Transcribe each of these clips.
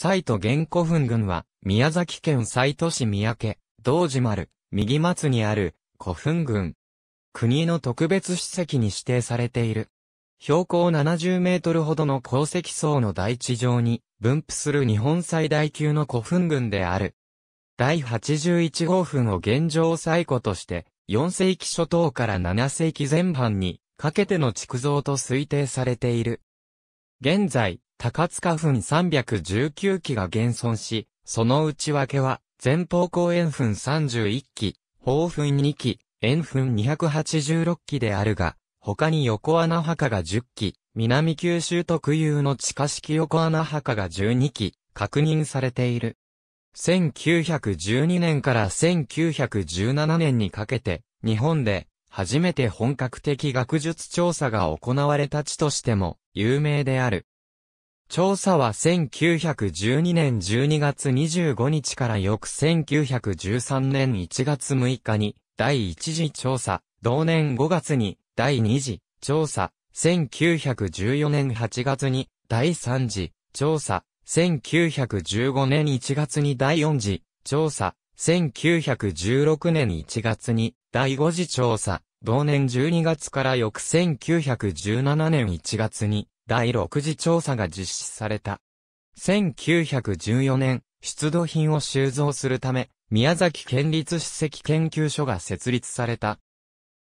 斎藤玄古墳群は、宮崎県斎藤市三宅、道寺丸、右松にある古墳群。国の特別史跡に指定されている。標高70メートルほどの鉱石層の大地上に分布する日本最大級の古墳群である。第81号墳を現状最古として、4世紀初頭から7世紀前半にかけての築造と推定されている。現在、高塚墳319基が現存し、その内訳は、前方後円墳31基、方墳2基、円墳286基であるが、他に横穴墓が10基、南九州特有の地下式横穴墓が12基、確認されている。1912年から1917年にかけて、日本で、初めて本格的学術調査が行われた地としても、有名である。調査は1912年12月25日から翌1913年1月6日に第一次調査、同年5月に第二次調査、1914年8月に第三次調査、1915年1月に第四次調査、1916年1月に第五次調査、同年12月から翌1917年1月に第6次調査が実施された。1914年、出土品を収蔵するため、宮崎県立史跡研究所が設立された。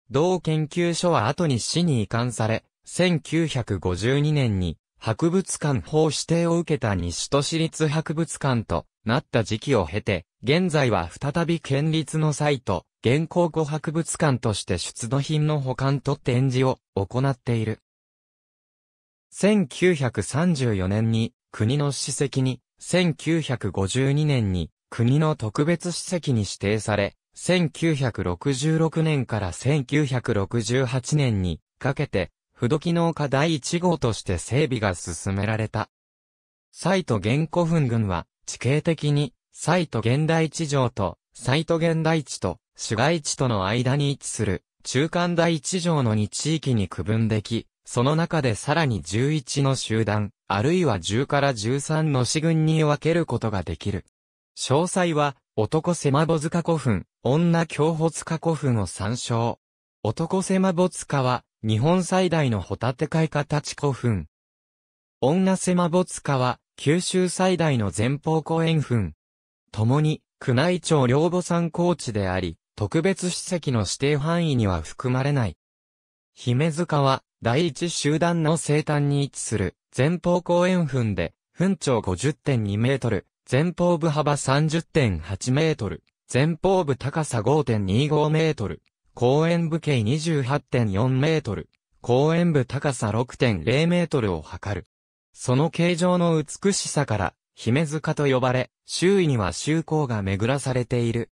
同研究所は後に市に移管され、1952年に博物館法指定を受けた西都市立博物館となった時期を経て、現在は再び県立のサイト、現行庫博物館として出土品の保管と展示を行っている。1934年に国の史跡に、1952年に国の特別史跡に指定され、1966年から1968年にかけて、不土機能化第1号として整備が進められた。サイト原古墳群は、地形的に、サイト現代地上と、サイト現代地と、市街地との間に位置する、中間第地上の2地域に区分でき、その中でさらに11の集団、あるいは10から13の死群に分けることができる。詳細は、男狭マ塚古墳、女京保塚古墳を参照。男狭マ塚は、日本最大のホタテ海家立ち古墳。女狭マ塚は、九州最大の前方後円墳。共に、宮内庁両母山高地であり、特別史跡の指定範囲には含まれない。姫塚は、第一集団の生誕に位置する前方後円墳で、墳長50.2メートル、前方部幅30.8メートル、前方部高さ5.25メートル、後円部径28.4メートル、後円部高さ6.0メートルを測る。その形状の美しさから、姫塚と呼ばれ、周囲には周公が巡らされている。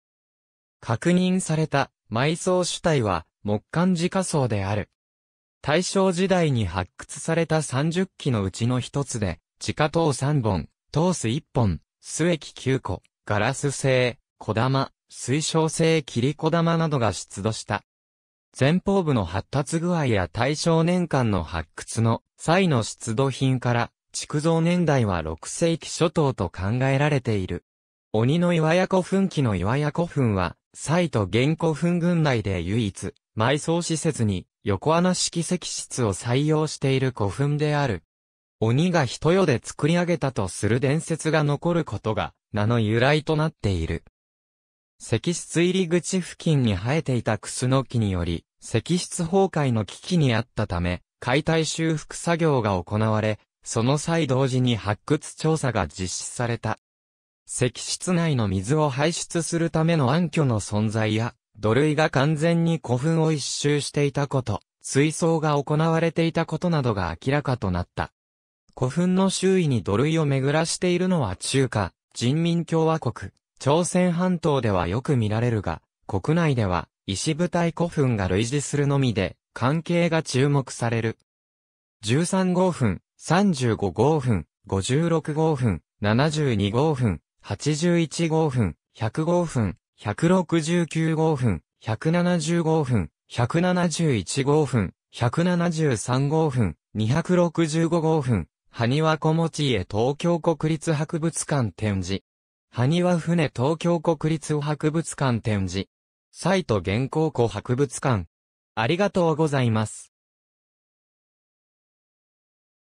確認された埋葬主体は木管自家層である。大正時代に発掘された30基のうちの一つで、地下塔3本、トース1本、須液9個、ガラス製、小玉、水晶製切り小玉などが出土した。前方部の発達具合や大正年間の発掘の際の出土品から、築造年代は6世紀初頭と考えられている。鬼の岩屋古墳記の岩屋古墳は、西都玄古墳群内で唯一、埋葬施設に横穴式石室を採用している古墳である。鬼が人世で作り上げたとする伝説が残ることが、名の由来となっている。石室入り口付近に生えていたクスノキにより、石室崩壊の危機にあったため、解体修復作業が行われ、その際同時に発掘調査が実施された。石室内の水を排出するための暗渠の存在や、土塁が完全に古墳を一周していたこと、水槽が行われていたことなどが明らかとなった。古墳の周囲に土塁を巡らしているのは中華、人民共和国、朝鮮半島ではよく見られるが、国内では石舞台古墳が類似するのみで、関係が注目される。13号墳、35号墳、56号墳、72号墳、81号墳、100号墳、169号分、170号分、171号分、173号分、265号分、埴輪小持へ東京国立博物館展示。埴輪船東京国立博物館展示。サイト原稿庫博物館。ありがとうございます。